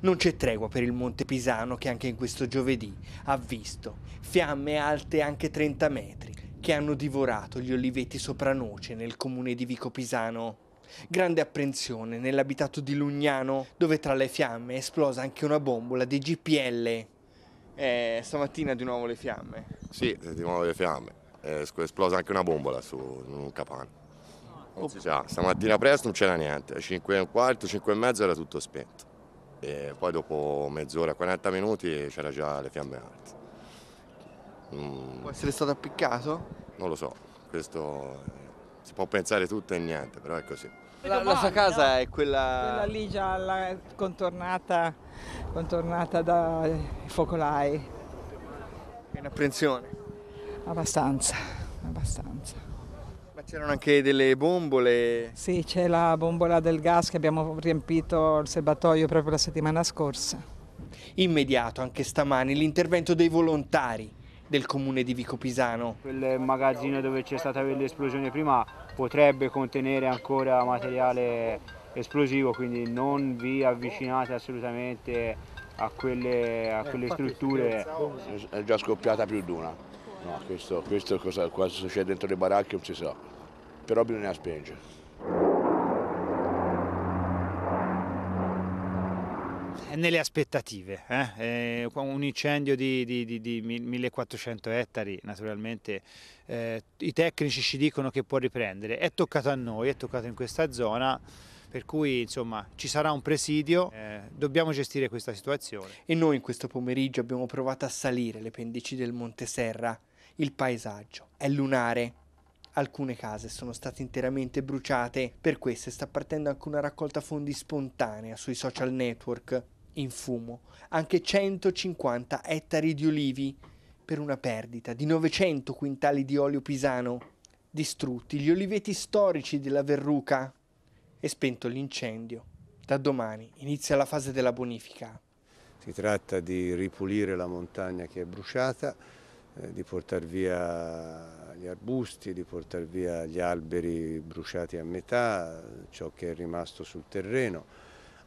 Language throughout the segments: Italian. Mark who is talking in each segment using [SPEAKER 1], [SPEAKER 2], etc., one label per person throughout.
[SPEAKER 1] Non c'è tregua per il Monte Pisano che anche in questo giovedì ha visto fiamme alte anche 30 metri che hanno divorato gli oliveti sopranoce nel comune di Vico Pisano. Grande apprensione nell'abitato di Lugnano, dove tra le fiamme è esplosa anche una bombola di GPL. Eh, stamattina di nuovo le fiamme.
[SPEAKER 2] Sì, di nuovo le fiamme. Eh, è esplosa anche una bombola su un capanno. Non si sa, stamattina presto non c'era niente, 5 e un quarto, 5 e mezzo era tutto spento e poi dopo mezz'ora, 40 minuti c'era già le fiamme alte. Mm.
[SPEAKER 1] Può essere stato appiccato?
[SPEAKER 2] Non lo so, questo si può pensare tutto e niente, però è così.
[SPEAKER 3] La, la sua casa
[SPEAKER 1] è quella... Quella lì
[SPEAKER 3] gialla, contornata, contornata dai focolai.
[SPEAKER 1] È in apprensione?
[SPEAKER 3] Abbastanza, abbastanza.
[SPEAKER 1] Ma c'erano anche delle bombole? Sì,
[SPEAKER 3] c'è la bombola del gas che abbiamo riempito il serbatoio proprio la settimana scorsa.
[SPEAKER 1] Immediato anche stamani l'intervento dei volontari del comune di Vico Pisano. Quel magazzino dove c'è stata l'esplosione prima potrebbe contenere ancora materiale esplosivo, quindi non vi avvicinate assolutamente a quelle, a quelle eh, strutture.
[SPEAKER 2] È già scoppiata più di una. No, questo, questo cosa, cosa succede dentro le baracche non si sa, però bisogna spingere.
[SPEAKER 1] nelle aspettative. Eh? Eh, un incendio di, di, di, di, 1400 ettari, naturalmente eh, i tecnici ci dicono che può riprendere. È toccato a noi, è toccato in questa zona. Per cui insomma ci sarà un presidio, eh, dobbiamo gestire questa situazione. E noi in questo pomeriggio abbiamo provato a salire le pendici del Monte Serra il paesaggio. È lunare. Alcune case sono state interamente bruciate, per queste sta partendo anche una raccolta fondi spontanea sui social network, in fumo, anche 150 ettari di olivi, per una perdita di 900 quintali di olio pisano, distrutti gli oliveti storici della Verruca e spento l'incendio. Da domani inizia la fase della bonifica.
[SPEAKER 4] Si tratta di ripulire la montagna che è bruciata, eh, di portare via gli arbusti, di portare via gli alberi bruciati a metà, ciò che è rimasto sul terreno,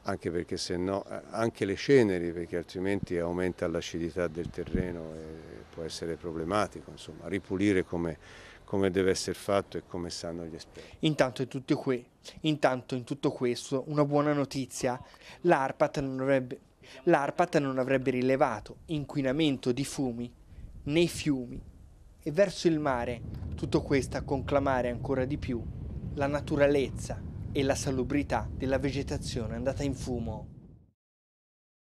[SPEAKER 4] anche perché se no, eh, anche le ceneri, perché altrimenti aumenta l'acidità del terreno e può essere problematico, insomma, ripulire come, come deve essere fatto e come sanno gli esperti. Intanto in tutto, qui, intanto
[SPEAKER 1] in tutto questo una buona notizia, l'ARPAT non non avrebbe rilevato inquinamento di fumi nei fiumi e verso il mare, tutto questo a conclamare ancora di più la naturalezza e la salubrità della vegetazione andata in fumo.